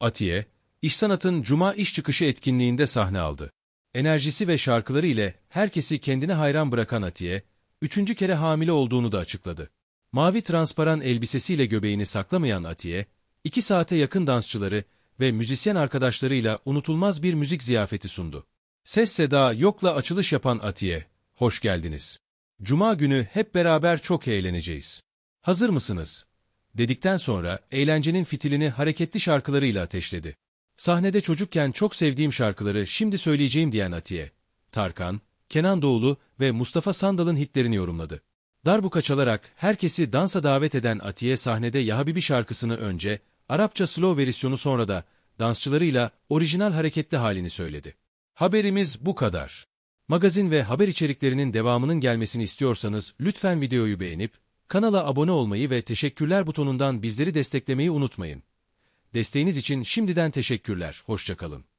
Atiye, İş Sanat'ın Cuma İş Çıkışı etkinliğinde sahne aldı. Enerjisi ve şarkıları ile herkesi kendine hayran bırakan Atiye, üçüncü kere hamile olduğunu da açıkladı. Mavi transparan elbisesiyle göbeğini saklamayan Atiye, iki saate yakın dansçıları ve müzisyen arkadaşlarıyla unutulmaz bir müzik ziyafeti sundu. Ses Seda Yok'la açılış yapan Atiye, hoş geldiniz. Cuma günü hep beraber çok eğleneceğiz. Hazır mısınız? Dedikten sonra eğlencenin fitilini hareketli şarkılarıyla ateşledi. Sahnede çocukken çok sevdiğim şarkıları şimdi söyleyeceğim diyen Atiye, Tarkan, Kenan Doğulu ve Mustafa Sandal'ın hitlerini yorumladı. Darbuka çalarak herkesi dansa davet eden Atiye sahnede Yahabibi şarkısını önce, Arapça slow versiyonu sonra da dansçılarıyla orijinal hareketli halini söyledi. Haberimiz bu kadar. Magazin ve haber içeriklerinin devamının gelmesini istiyorsanız lütfen videoyu beğenip, kanala abone olmayı ve teşekkürler butonundan bizleri desteklemeyi unutmayın. Desteğiniz için şimdiden teşekkürler, hoşçakalın.